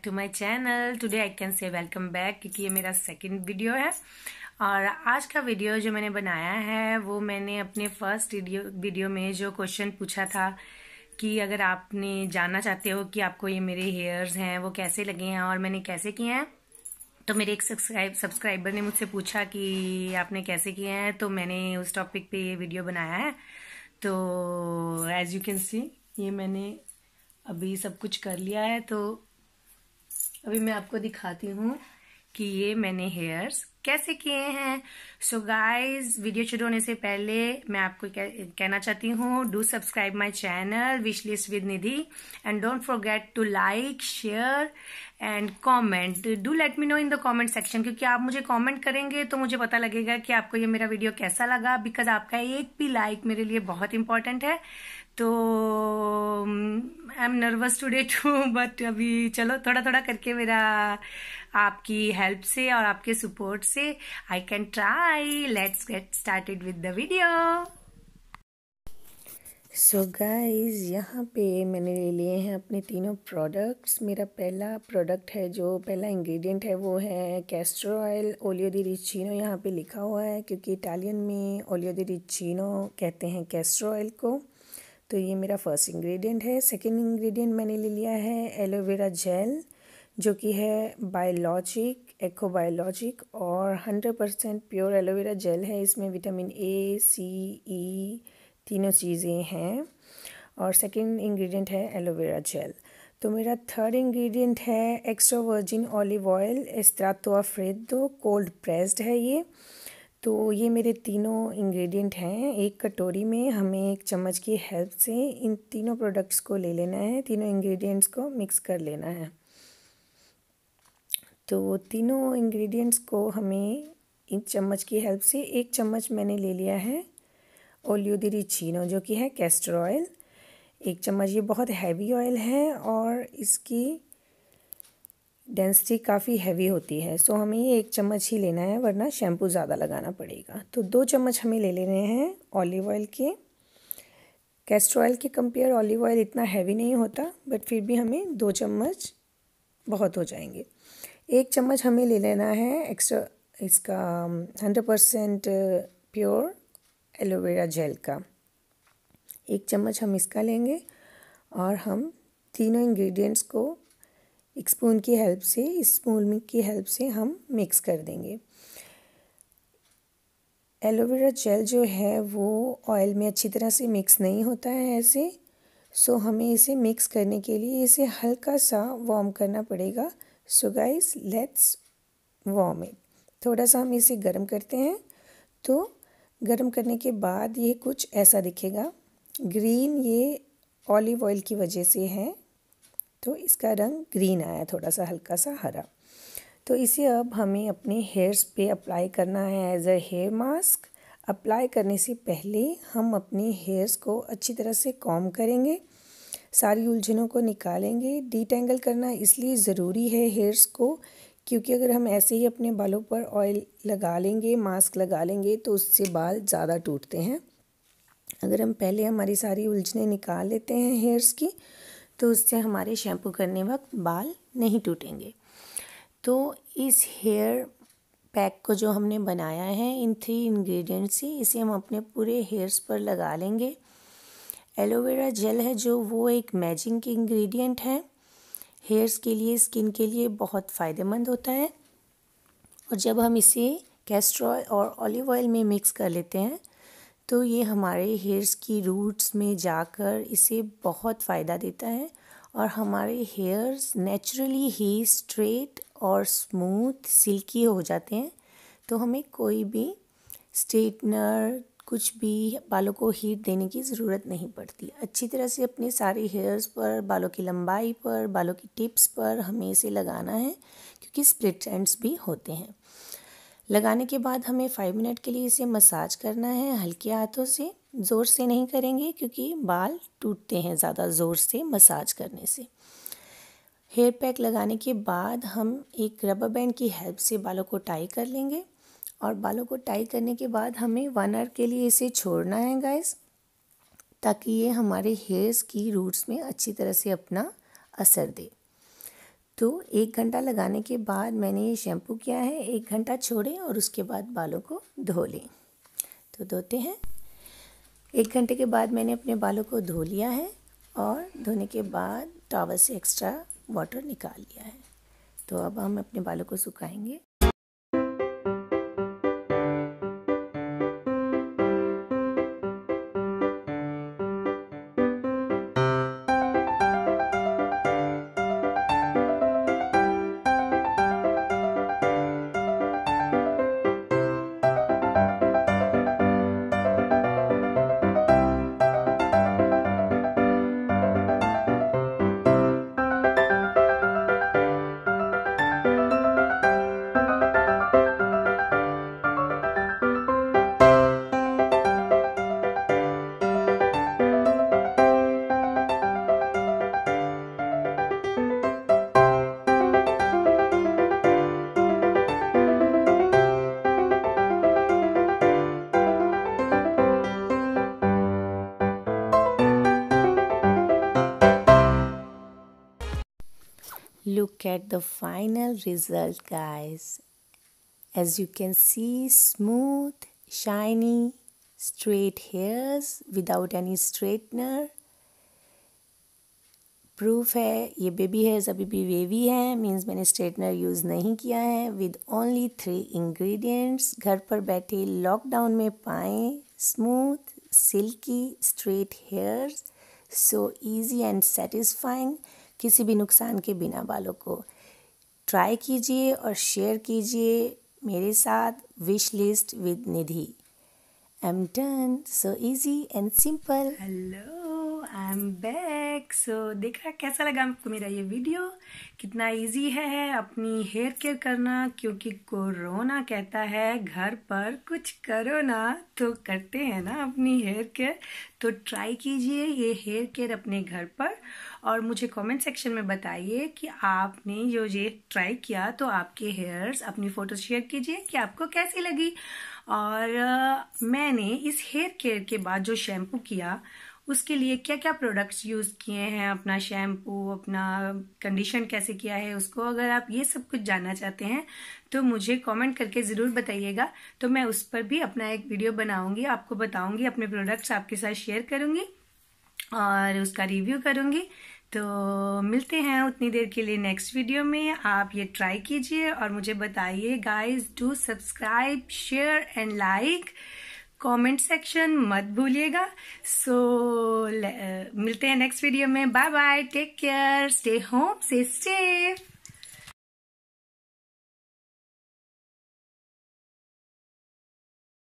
back to my channel today I can say welcome back क्योंकि ये मेरा second video है और आज का वीडियो जो मैंने बनाया है वो मैंने अपने फर्स्ट वीडियो वीडियो में जो क्वेश्चन पूछा था कि अगर आपने जानना चाहते हो कि आपको ये मेरे हेयर्स हैं वो कैसे लगे हैं और मैंने कैसे किए हैं तो मेरे एक सब्सक्राइब सब्सक्राइबर ने मुझसे पूछा कि आपने कैसे किए हैं तो मैंने उस टॉपिक पे ये वीडियो बनाया है तो एज यू कैन सी ये मैंने अभी सब कुछ कर लिया है तो अभी मैं आपको दिखाती हूँ कि ये मैंने हेयर्स कैसे किए हैं सो गाइज वीडियो शुरू होने से पहले मैं आपको कह, कहना चाहती हूँ do subscribe my channel wish list with Nidhi and don't forget to like share and comment do let me know in the comment section क्योंकि आप मुझे कमेंट करेंगे तो मुझे पता लगेगा कि आपको ये मेरा वीडियो कैसा लगा बिकॉज आपका एक भी लाइक मेरे लिए बहुत इंपॉर्टेंट है तो I am nervous today too but अभी चलो थोड़ा थोड़ा करके मेरा आपकी हेल्प से और आपके सपोर्ट से I can try let's get started with the video so guys यहाँ पे मैंने ले लिए हैं अपने तीनों प्रोडक्ट्स मेरा पहला प्रोडक्ट है जो पहला इंग्रेडिएंट है वो है कैस्टर ऑयल ओलियो दी रिचिनो यहाँ पे लिखा हुआ है क्योंकि इटालियन में ओलियो दी रिचिनो कहते हैं कैस्टर ऑयल को तो ये मेरा फर्स्ट इंग्रेडिएंट है सेकंड इंग्रेडिएंट मैंने ले लिया है एलोवेरा जेल जो कि है बायोलॉजिक एक्ो बायोलॉजिक और hundred percent pure aloe vera gel है इसमें विटामिन ए सी ई तीनों चीज़ें हैं और सेकंड इंग्रेडिएंट है एलोवेरा जेल तो मेरा थर्ड इंग्रेडिएंट है एक्स्ट्रा वर्जिन ऑलिव ऑयल एस्त्रातोआ फ्रेदो कोल्ड प्रेस्ड है ये तो ये मेरे तीनों इंग्रेडिएंट हैं एक कटोरी में हमें एक चम्मच की हेल्प से इन तीनों प्रोडक्ट्स को ले लेना है तीनों इंग्रेडिएंट्स को मिक्स कर लेना है तो तीनों इंग्रेडिएंट्स को हमें इन चम्मच की हेल्प से एक चम्मच मैंने ले लिया है ओलियोदरी छीनो जो कि है कैस्टर ऑयल एक चम्मच ये बहुत हैवी ऑयल है और इसकी डेंसिटी काफ़ी हैवी होती है सो हमें ये एक चम्मच ही लेना है वरना शैम्पू ज़्यादा लगाना पड़ेगा तो दो चम्मच हमें ले लेने हैं ऑलिव ऑयल के कैस्टर ऑयल के कंपेयर ऑलिव ऑयल इतना हैवी नहीं होता बट फिर भी हमें दो चम्मच बहुत हो जाएंगे एक चम्मच हमें ले लेना है एक्स्ट्रा इसका hundred percent pure aloe vera gel का एक चम्मच हम इसका लेंगे और हम तीनों इंग्रेडिएंट्स को एक स्पून की हेल्प से स्पून की हेल्प से हम मिक्स कर देंगे एलोवेरा जेल जो है वो ऑयल में अच्छी तरह से मिक्स नहीं होता है ऐसे सो so, हमें इसे मिक्स करने के लिए इसे हल्का सा वॉर्म करना पड़ेगा so guys let's warm it थोड़ा सा हम इसे गर्म करते हैं तो गर्म करने के बाद ये कुछ ऐसा दिखेगा ग्रीन ये ऑलिव ऑयल की वजह से है तो इसका रंग ग्रीन आया थोड़ा सा हल्का सा हरा तो इसे अब हमें अपने हेयर्स पे अप्लाई करना है as a hair mask apply करने से पहले हम अपने हेयर्स को अच्छी तरह से कॉम करेंगे सारी उलझनों को निकालेंगे डिटेंगल करना इसलिए ज़रूरी है हेयर्स को क्योंकि अगर हम ऐसे ही अपने बालों पर ऑयल लगा लेंगे मास्क लगा लेंगे तो उससे बाल ज़्यादा टूटते हैं अगर हम पहले हमारी सारी उलझने निकाल लेते हैं हेयर्स की तो उससे हमारे शैम्पू करने वक्त बाल नहीं टूटेंगे तो इस हेयर पैक को जो हमने बनाया है इन थ्री इंग्रेडिएंट्स से इसे हम अपने पूरे हेयर्स पर लगा लेंगे एलोवेरा जेल है जो वो एक मैजिंग इंग्रेडिएंट है हेयर्स के लिए स्किन के लिए बहुत फ़ायदेमंद होता है और जब हम इसे कैस्ट्रॉल और ऑलिव ऑयल में मिक्स कर लेते हैं तो ये हमारे हेयर्स की रूट्स में जाकर इसे बहुत फ़ायदा देता है और हमारे हेयर्स नेचुरली ही स्ट्रेट और स्मूथ सिल्की हो जाते हैं तो हमें कोई भी स्ट्रेटनर कुछ भी बालों को हीट देने की ज़रूरत नहीं पड़ती अच्छी तरह से अपने सारे हेयर्स पर बालों की लंबाई पर बालों की टिप्स पर हमें इसे लगाना है क्योंकि स्प्लिट एंड्स भी होते हैं लगाने के बाद हमें फाइव मिनट के लिए इसे मसाज करना है हल्के हाथों से ज़ोर से नहीं करेंगे क्योंकि बाल टूटते हैं ज़्यादा ज़ोर से मसाज करने से हेयर पैक लगाने के बाद हम एक रबर बैंड की हेल्प से बालों को टाई कर लेंगे और बालों को टाई करने के बाद हमें वन आवर के लिए इसे छोड़ना है गाइस ताकि ये हमारे हेयर्स की रूट्स में अच्छी तरह से अपना असर दे तो एक घंटा लगाने के बाद मैंने ये शैम्पू किया है एक घंटा छोड़ें और उसके बाद बालों को धो लें तो धोते हैं एक घंटे के बाद मैंने अपने बालों को धो लिया है और धोने के बाद टावर से एक्स्ट्रा वाटर निकाल लिया है तो अब हम अपने बालों को सुखाएंगे look at the final result guys as you can see smooth shiny straight hairs without any straightener proof hai ye baby hairs abhi bhi wavy hai means maine straightener use nahi kiya with only 3 ingredients ghar par baithe lockdown mein paaye smooth silky straight hairs so easy and satisfying किसी भी नुकसान के बिना बालों को try कीजिए और share कीजिए मेरे साथ wish list with Nidhi I am done so easy and simple hello I am back so देखा कैसा लगा आपको मेरा ये वीडियो कितना इजी है अपनी हेयर केयर करना क्योंकि कोरोना कहता है घर पर कुछ करो ना तो करते हैं ना अपनी हेयर केयर तो ट्राई कीजिए ये हेयर केयर अपने घर पर और मुझे कमेंट सेक्शन में बताइए कि आपने जो ये ट्राई किया तो आपके हेयर्स अपनी फ़ोटो शेयर कीजिए कि आपको कैसी लगी और मैंने इस हेयर केयर के बाद जो शैम्पू किया उसके लिए क्या क्या प्रोडक्ट्स यूज़ किए हैं अपना शैम्पू अपना कंडीशन कैसे किया है उसको अगर आप ये सब कुछ जानना चाहते हैं तो मुझे कमेंट करके ज़रूर बताइएगा तो मैं उस पर भी अपना एक वीडियो बनाऊंगी आपको बताऊंगी अपने प्रोडक्ट्स आपके साथ शेयर करूंगी और उसका रिव्यू करूँगी तो मिलते हैं उतनी देर के लिए नेक्स्ट वीडियो में आप ये ट्राई कीजिए और मुझे बताइए guys do subscribe share and like comment section मत भूलिएगा सो so, मिलते हैं नेक्स्ट वीडियो में bye bye take care stay home stay safe